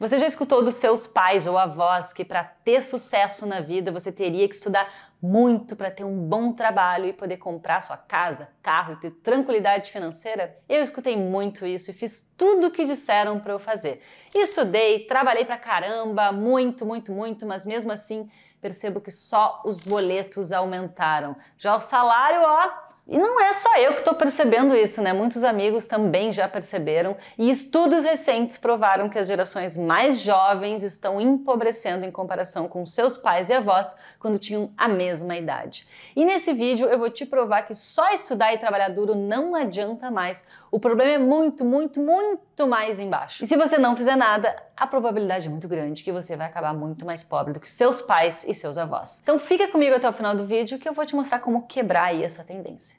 Você já escutou dos seus pais ou avós que para ter sucesso na vida você teria que estudar muito para ter um bom trabalho e poder comprar sua casa, carro e ter tranquilidade financeira? Eu escutei muito isso e fiz tudo o que disseram para eu fazer. Estudei, trabalhei para caramba, muito, muito, muito, mas mesmo assim percebo que só os boletos aumentaram. Já o salário, ó, e não é só eu que estou percebendo isso, né? Muitos amigos também já perceberam, e estudos recentes provaram que as gerações mais jovens estão empobrecendo em comparação com seus pais e avós quando tinham a mesma idade. E nesse vídeo eu vou te provar que só estudar e trabalhar duro não adianta mais. O problema é muito, muito, muito mais embaixo. E se você não fizer nada, a probabilidade é muito grande que você vai acabar muito mais pobre do que seus pais e seus avós. Então fica comigo até o final do vídeo que eu vou te mostrar como quebrar aí essa tendência.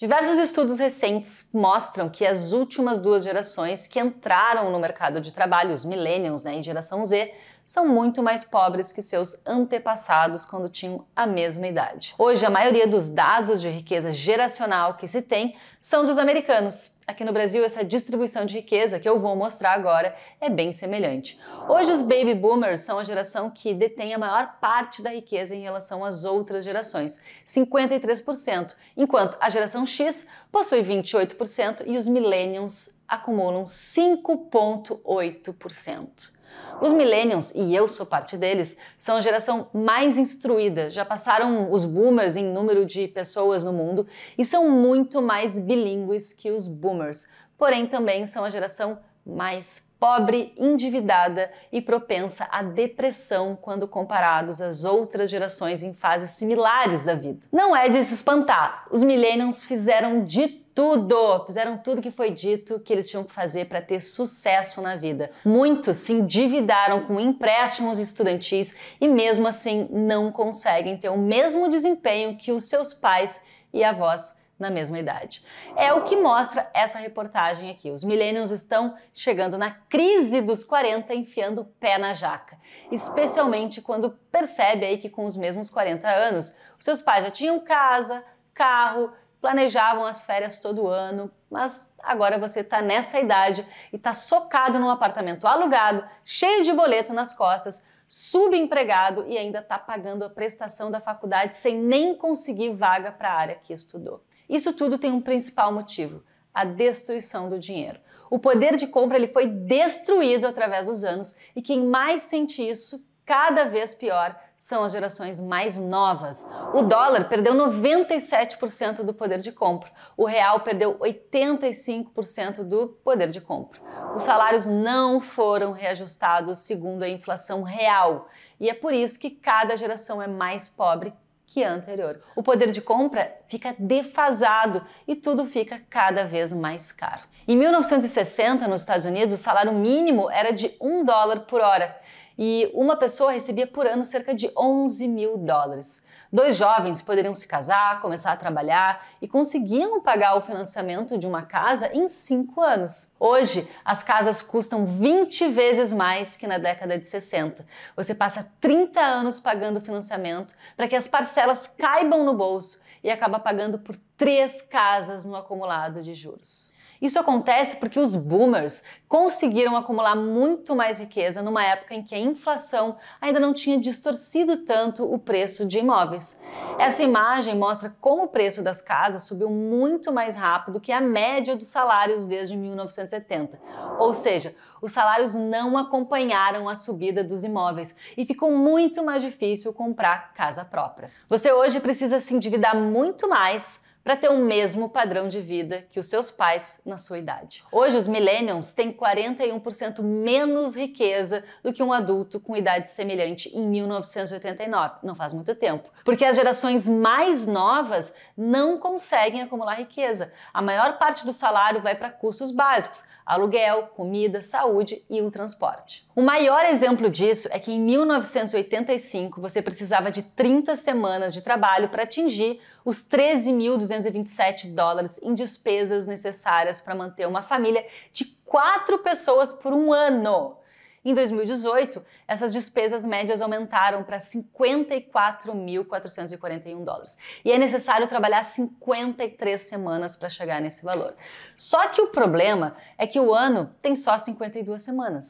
Diversos estudos recentes mostram que as últimas duas gerações que entraram no mercado de trabalho, os millennials né, e geração Z, são muito mais pobres que seus antepassados quando tinham a mesma idade. Hoje, a maioria dos dados de riqueza geracional que se tem são dos americanos. Aqui no Brasil, essa distribuição de riqueza que eu vou mostrar agora é bem semelhante. Hoje, os baby boomers são a geração que detém a maior parte da riqueza em relação às outras gerações, 53%, enquanto a geração X possui 28% e os millennials acumulam 5,8%. Os millennials, e eu sou parte deles, são a geração mais instruída, já passaram os boomers em número de pessoas no mundo e são muito mais bilíngues que os boomers. Porém, também são a geração mais pobre, endividada e propensa à depressão quando comparados às outras gerações em fases similares da vida. Não é de se espantar, os millennials fizeram de tudo, fizeram tudo que foi dito que eles tinham que fazer para ter sucesso na vida. Muitos se endividaram com empréstimos estudantis e mesmo assim não conseguem ter o mesmo desempenho que os seus pais e avós na mesma idade. É o que mostra essa reportagem aqui. Os millennials estão chegando na crise dos 40, enfiando o pé na jaca, especialmente quando percebe aí que com os mesmos 40 anos, os seus pais já tinham casa, carro, planejavam as férias todo ano, mas agora você está nessa idade e está socado num apartamento alugado, cheio de boleto nas costas, subempregado e ainda está pagando a prestação da faculdade sem nem conseguir vaga para a área que estudou. Isso tudo tem um principal motivo: a destruição do dinheiro. O poder de compra ele foi destruído através dos anos e quem mais sente isso, cada vez pior, são as gerações mais novas. O dólar perdeu 97% do poder de compra, o real perdeu 85% do poder de compra. Os salários não foram reajustados segundo a inflação real, e é por isso que cada geração é mais pobre que a anterior. O poder de compra fica defasado e tudo fica cada vez mais caro. Em 1960, nos Estados Unidos, o salário mínimo era de um dólar por hora e uma pessoa recebia por ano cerca de 11 mil dólares. Dois jovens poderiam se casar, começar a trabalhar e conseguiam pagar o financiamento de uma casa em cinco anos. Hoje, as casas custam 20 vezes mais que na década de 60. Você passa 30 anos pagando o financiamento para que as parcelas caibam no bolso e acaba pagando por três casas no acumulado de juros. Isso acontece porque os boomers conseguiram acumular muito mais riqueza numa época em que a inflação ainda não tinha distorcido tanto o preço de imóveis. Essa imagem mostra como o preço das casas subiu muito mais rápido que a média dos salários desde 1970. Ou seja, os salários não acompanharam a subida dos imóveis e ficou muito mais difícil comprar casa própria. Você hoje precisa se endividar muito mais para ter o mesmo padrão de vida que os seus pais na sua idade. Hoje, os millennials têm 41% menos riqueza do que um adulto com idade semelhante em 1989. Não faz muito tempo. Porque as gerações mais novas não conseguem acumular riqueza. A maior parte do salário vai para custos básicos aluguel, comida, saúde e o transporte. O maior exemplo disso é que em 1985 você precisava de 30 semanas de trabalho para atingir os 13.227 dólares em despesas necessárias para manter uma família de quatro pessoas por um ano. Em 2018, essas despesas médias aumentaram para 54.441 dólares. E é necessário trabalhar 53 semanas para chegar nesse valor. Só que o problema é que o ano tem só 52 semanas.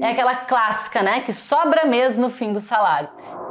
É aquela clássica, né, que sobra mês no fim do salário.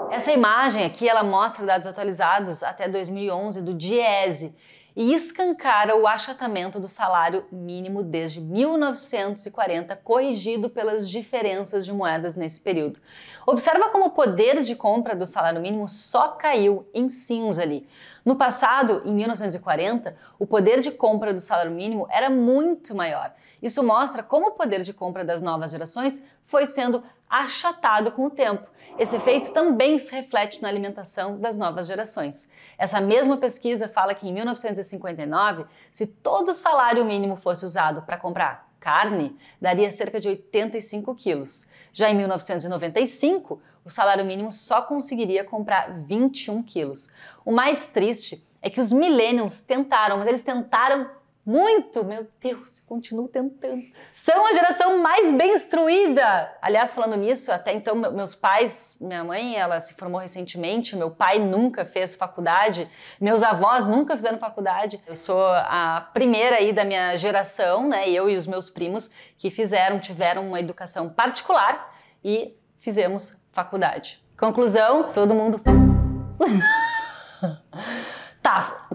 Essa imagem aqui, ela mostra dados atualizados até 2011 do DIESE, e escancara o achatamento do salário mínimo desde 1940, corrigido pelas diferenças de moedas nesse período. Observa como o poder de compra do salário mínimo só caiu em cinza ali. No passado, em 1940, o poder de compra do salário mínimo era muito maior. Isso mostra como o poder de compra das novas gerações foi sendo achatado com o tempo. Esse efeito também se reflete na alimentação das novas gerações. Essa mesma pesquisa fala que em 1959, se todo o salário mínimo fosse usado para comprar carne, daria cerca de 85 quilos. Já em 1995, o salário mínimo só conseguiria comprar 21 quilos. O mais triste é que os millennials tentaram, mas eles tentaram muito, meu Deus, continuo tentando. São a geração mais bem instruída. Aliás, falando nisso, até então meus pais, minha mãe, ela se formou recentemente, meu pai nunca fez faculdade, meus avós nunca fizeram faculdade. Eu sou a primeira aí da minha geração, né? Eu e os meus primos que fizeram, tiveram uma educação particular e fizemos faculdade. Conclusão, todo mundo. tá.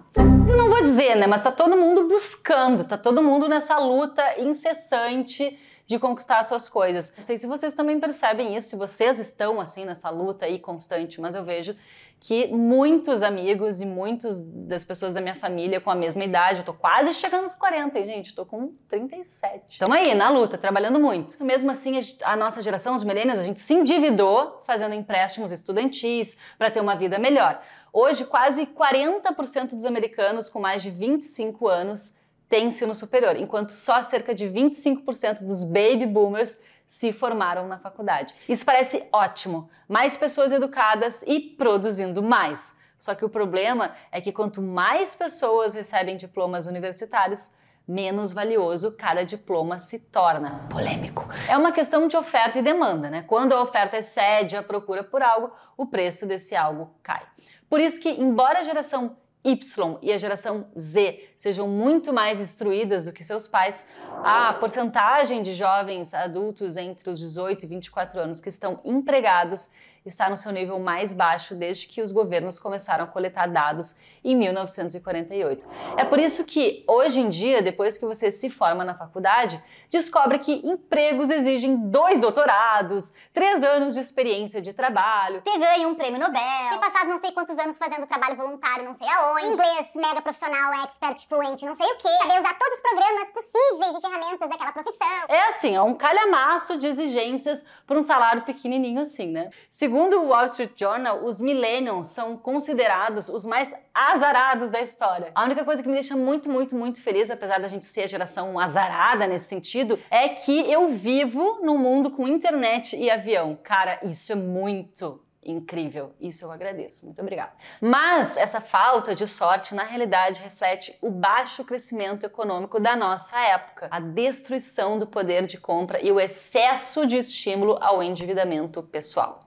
Não vou dizer, né? Mas tá todo mundo buscando, tá todo mundo nessa luta incessante de conquistar suas coisas. Não sei se vocês também percebem isso, se vocês estão assim nessa luta aí constante, mas eu vejo que muitos amigos e muitas das pessoas da minha família com a mesma idade, eu tô quase chegando aos 40, gente, tô com 37. Tamo aí, na luta, trabalhando muito. Mesmo assim, a nossa geração, os millennials, a gente se endividou fazendo empréstimos estudantis para ter uma vida melhor. Hoje, quase 40% dos americanos com mais de 25 anos tem ensino superior, enquanto só cerca de 25% dos baby boomers se formaram na faculdade. Isso parece ótimo, mais pessoas educadas e produzindo mais. Só que o problema é que quanto mais pessoas recebem diplomas universitários, menos valioso cada diploma se torna. Polêmico. É uma questão de oferta e demanda, né? Quando a oferta excede a procura por algo, o preço desse algo cai. Por isso que, embora a geração Y e a geração Z sejam muito mais instruídas do que seus pais, a porcentagem de jovens adultos entre os 18 e 24 anos que estão empregados está no seu nível mais baixo desde que os governos começaram a coletar dados em 1948. É por isso que, hoje em dia, depois que você se forma na faculdade, descobre que empregos exigem dois doutorados, três anos de experiência de trabalho, ter ganho um prêmio Nobel, ter passado não sei quantos anos fazendo trabalho voluntário não sei aonde, inglês mega profissional, expert, fluente, não sei o quê, saber usar todos os programas possíveis e ferramentas daquela profissão. É assim, é um calhamaço de exigências para um salário pequenininho assim, né? Segundo Segundo o Wall Street Journal, os millennials são considerados os mais azarados da história. A única coisa que me deixa muito, muito, muito feliz, apesar da gente ser a geração azarada nesse sentido, é que eu vivo num mundo com internet e avião. Cara, isso é muito incrível. Isso eu agradeço. Muito obrigada. Mas essa falta de sorte, na realidade, reflete o baixo crescimento econômico da nossa época, a destruição do poder de compra e o excesso de estímulo ao endividamento pessoal.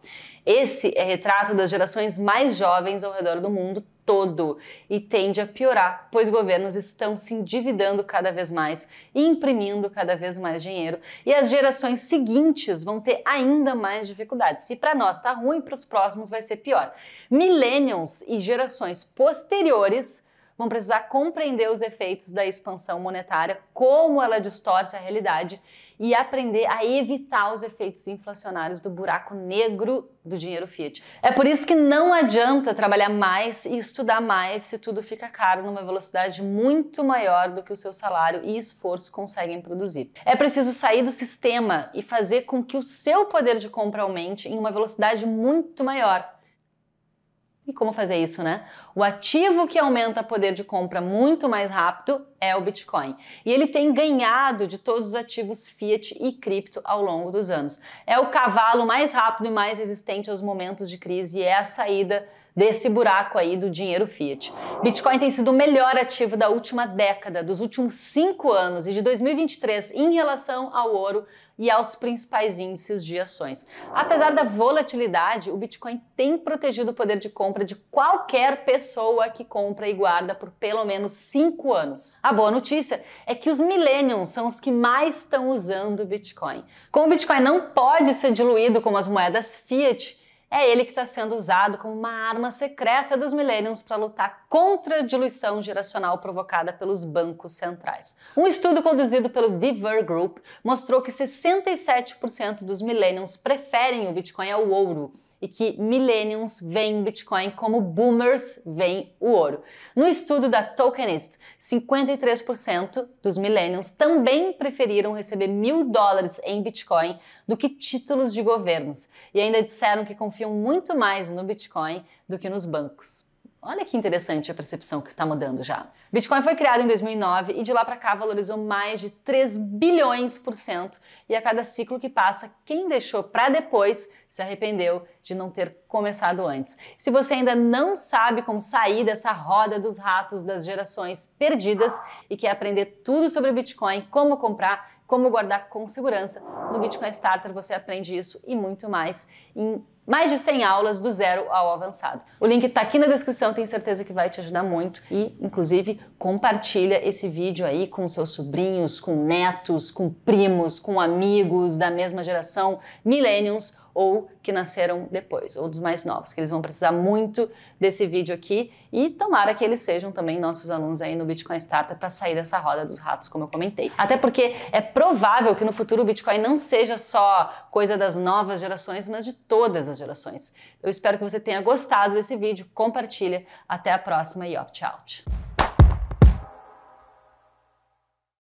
Esse é retrato das gerações mais jovens ao redor do mundo todo e tende a piorar, pois governos estão se endividando cada vez mais e imprimindo cada vez mais dinheiro, e as gerações seguintes vão ter ainda mais dificuldades. Se para nós está ruim, para os próximos vai ser pior. Millennials e gerações posteriores vão precisar compreender os efeitos da expansão monetária, como ela distorce a realidade e aprender a evitar os efeitos inflacionários do buraco negro do dinheiro fiat. É por isso que não adianta trabalhar mais e estudar mais se tudo fica caro numa velocidade muito maior do que o seu salário e esforço conseguem produzir. É preciso sair do sistema e fazer com que o seu poder de compra aumente em uma velocidade muito maior e como fazer isso, né? O ativo que aumenta poder de compra muito mais rápido é o Bitcoin. E ele tem ganhado de todos os ativos fiat e cripto ao longo dos anos. É o cavalo mais rápido e mais resistente aos momentos de crise e é a saída desse buraco aí do dinheiro fiat. Bitcoin tem sido o melhor ativo da última década, dos últimos cinco anos e de 2023 em relação ao ouro e aos principais índices de ações. Apesar da volatilidade, o Bitcoin tem protegido o poder de compra de qualquer pessoa que compra e guarda por pelo menos cinco anos. A boa notícia é que os millennials são os que mais estão usando o Bitcoin. Como o Bitcoin não pode ser diluído como as moedas fiat, é ele que está sendo usado como uma arma secreta dos millennials para lutar contra a diluição geracional provocada pelos bancos centrais. Um estudo conduzido pelo Diver Group mostrou que 67% dos millennials preferem o Bitcoin ao ouro e que millennials veem Bitcoin como boomers veem o ouro. No estudo da Tokenist, 53% dos millennials também preferiram receber mil dólares em Bitcoin do que títulos de governos e ainda disseram que confiam muito mais no Bitcoin do que nos bancos. Olha que interessante a percepção que está mudando já. Bitcoin foi criado em 2009 e de lá para cá valorizou mais de 3 bilhões por cento. E a cada ciclo que passa, quem deixou para depois se arrependeu de não ter começado antes. Se você ainda não sabe como sair dessa roda dos ratos das gerações perdidas e quer aprender tudo sobre Bitcoin, como comprar, como guardar com segurança, no Bitcoin Starter você aprende isso e muito mais em mais de 100 aulas do zero ao avançado. O link está aqui na descrição, tenho certeza que vai te ajudar muito e, inclusive, compartilha esse vídeo aí com seus sobrinhos, com netos, com primos, com amigos da mesma geração, millennials ou que nasceram depois, ou dos mais novos, que eles vão precisar muito desse vídeo aqui e tomara que eles sejam também nossos alunos aí no Bitcoin Starter para sair dessa roda dos ratos, como eu comentei. Até porque é provável que no futuro o Bitcoin não seja só coisa das novas gerações, mas de todas as próximas gerações. Eu espero que você tenha gostado desse vídeo, compartilha, até a próxima e opt out.